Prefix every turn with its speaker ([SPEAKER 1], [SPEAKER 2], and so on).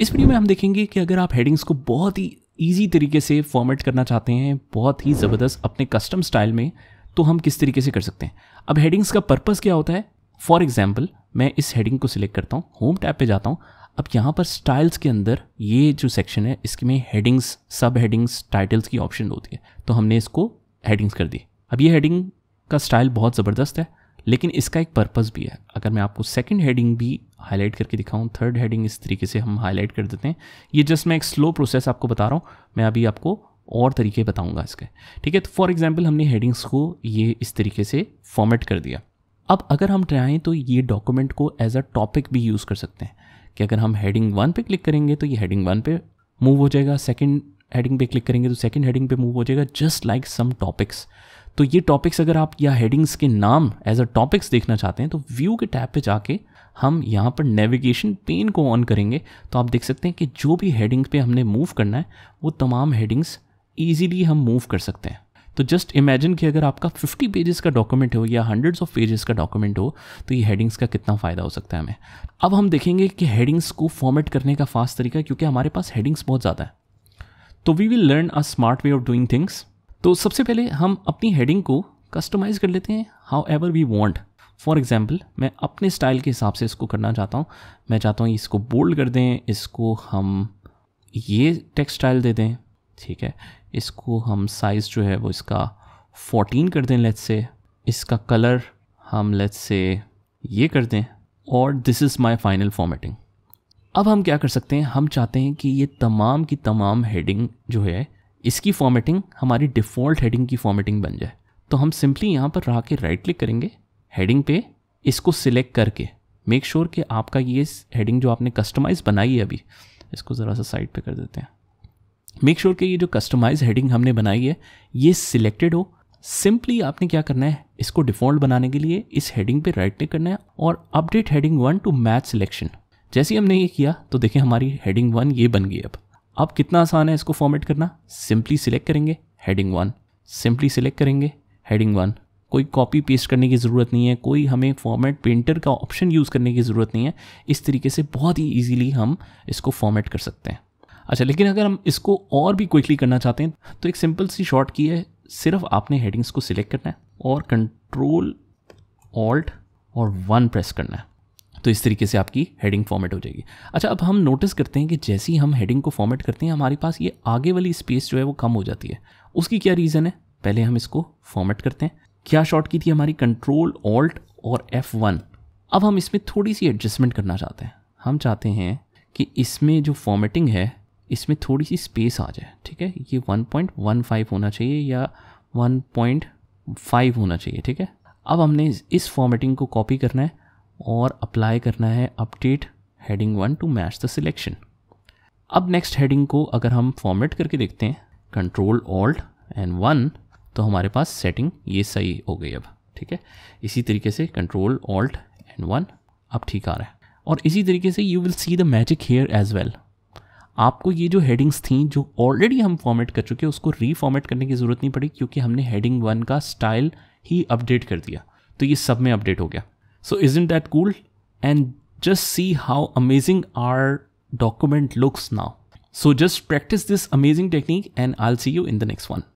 [SPEAKER 1] इस वीडियो में हम देखेंगे कि अगर आप हेडिंग्स को बहुत ही ईजी तरीके से फॉर्मेट करना चाहते हैं बहुत ही ज़बरदस्त अपने कस्टम स्टाइल में तो हम किस तरीके से कर सकते हैं अब हेडिंग्स का पर्पज़ क्या होता है फॉर एग्जाम्पल मैं इस हेडिंग को सिलेक्ट करता हूँ होम टैप पे जाता हूँ अब यहाँ पर स्टाइल्स के अंदर ये जो सेक्शन है इसमें हेडिंग्स सब हेडिंग्स टाइटल्स की ऑप्शन होती है तो हमने इसको हेडिंग्स कर दी अब ये हेडिंग का स्टाइल बहुत ज़बरदस्त है लेकिन इसका एक पर्पज़ भी है अगर मैं आपको सेकंड हेडिंग भी हाईलाइट करके दिखाऊं थर्ड हेडिंग इस तरीके से हम हाईलाइट कर देते हैं ये जस्ट मैं एक स्लो प्रोसेस आपको बता रहा हूँ मैं अभी आपको और तरीके बताऊंगा इसके ठीक है तो फॉर एग्जाम्पल हमने हेडिंग्स को ये इस तरीके से फॉर्मेट कर दिया अब अगर हम चाहें तो ये डॉक्यूमेंट को एज अ टॉपिक भी यूज़ कर सकते हैं कि अगर हम हेडिंग वन पे क्लिक करेंगे तो ये हेडिंग वन पे मूव हो जाएगा सेकंड हेडिंग पे क्लिक करेंगे तो सेकंड हेडिंग पे मूव हो जाएगा जस्ट लाइक सम टॉपिक्स तो ये टॉपिक्स अगर आप या हेडिंग्स के नाम एज अ टॉपिक्स देखना चाहते हैं तो व्यू के टैब पे जाके हम यहाँ पर नेविगेशन पेन को ऑन करेंगे तो आप देख सकते हैं कि जो भी हेडिंग्स पे हमने मूव करना है वो तमाम हेडिंग्स ईजीली हम मूव कर सकते हैं तो जस्ट इमेजिन कि अगर आपका 50 पेजेस का डॉक्यूमेंट हो या हंड्रेड्स ऑफ पेजेस का डॉक्यूमेंट हो तो ये हेडिंग्स का कितना फ़ायदा हो सकता है हमें अब हम देखेंगे कि हेडिंग्स को फॉर्मेट करने का फास्ट तरीका क्योंकि हमारे पास हेडिंग्स बहुत ज़्यादा है तो we will learn a smart way of doing things तो सबसे पहले हम अपनी हेडिंग को कस्टमाइज़ कर लेते हैं however we want for example मैं अपने स्टाइल के हिसाब से इसको करना चाहता हूँ मैं चाहता हूँ इसको बोल्ड कर दें इसको हम ये टेक्स्ट स्टाइल दे दें ठीक है इसको हम साइज़ जो है वो इसका 14 कर दें लेट्स से इसका कलर हम लेट्स से ये कर दें और this is my final formatting अब हम क्या कर सकते हैं हम चाहते हैं कि ये तमाम की तमाम हेडिंग जो है इसकी फॉर्मेटिंग हमारी डिफ़ॉल्ट हेडिंग की फॉर्मेटिंग बन जाए तो हम सिंपली यहाँ पर रहा के राइट क्लिक करेंगे हेडिंग पे इसको सिलेक्ट करके मेक श्योर sure कि आपका ये हेडिंग जो आपने कस्टमाइज़ बनाई है अभी इसको ज़रा सा साइड पे कर देते हैं मेक श्योर sure कि ये जो कस्टमाइज हेडिंग हमने बनाई है ये सिलेक्टेड हो सिंपली आपने क्या करना है इसको डिफ़ॉल्ट बनाने के लिए इस हेडिंग पे राइट क्लिक करना है और update heading one to match selection जैसे ही हमने ये किया तो देखें हमारी हेडिंग वन ये बन गई अब अब कितना आसान है इसको फॉर्मेट करना सिंपली सिलेक्ट करेंगे हेडिंग वन सिंपली सिलेक्ट करेंगे हेडिंग वन कोई कॉपी पेस्ट करने की ज़रूरत नहीं है कोई हमें फॉर्मेट पेंटर का ऑप्शन यूज़ करने की ज़रूरत नहीं है इस तरीके से बहुत ही ईजीली हम इसको फॉर्मेट कर सकते हैं अच्छा लेकिन अगर हम इसको और भी क्विकली करना चाहते हैं तो एक सिंपल सी शॉर्ट की है सिर्फ आपने हेडिंग्स को सिलेक्ट करना है और कंट्रोल ऑल्ट और वन प्रेस करना है तो इस तरीके से आपकी हेडिंग फॉर्मेट हो जाएगी अच्छा अब हम नोटिस करते हैं कि जैसे ही हम हेडिंग को फॉर्मेट करते हैं हमारे पास ये आगे वाली स्पेस जो है वो कम हो जाती है उसकी क्या रीज़न है पहले हम इसको फॉर्मेट करते हैं क्या शॉर्ट की थी हमारी कंट्रोल ऑल्ट और एफ़ वन अब हम इसमें थोड़ी सी एडजस्टमेंट करना चाहते हैं हम चाहते हैं कि इसमें जो फॉर्मेटिंग है इसमें थोड़ी सी स्पेस आ जाए ठीक है ये 1.15 होना चाहिए या 1.5 होना चाहिए ठीक है अब हमने इस फॉर्मेटिंग को कॉपी करना है और अप्लाई करना है update heading one to match the selection अब नेक्स्ट हेडिंग को अगर हम फॉर्मेट करके देखते हैं कंट्रोल ऑल्ट एंड वन तो हमारे पास सेटिंग ये सही हो गई अब ठीक है इसी तरीके से कंट्रोल ऑल्ट एंड वन अब ठीक आ रहा है और इसी तरीके से you will see the magic here as well आपको ये जो हेडिंग्स थी जो ऑलरेडी हम फॉर्मेट कर चुके हैं उसको रीफॉर्मेट करने की ज़रूरत नहीं पड़ी क्योंकि हमने हेडिंग वन का स्टाइल ही अपडेट कर दिया तो ये सब में अपडेट हो गया So isn't that cool? And just see how amazing our document looks now. So just practice this amazing technique and I'll see you in the next one.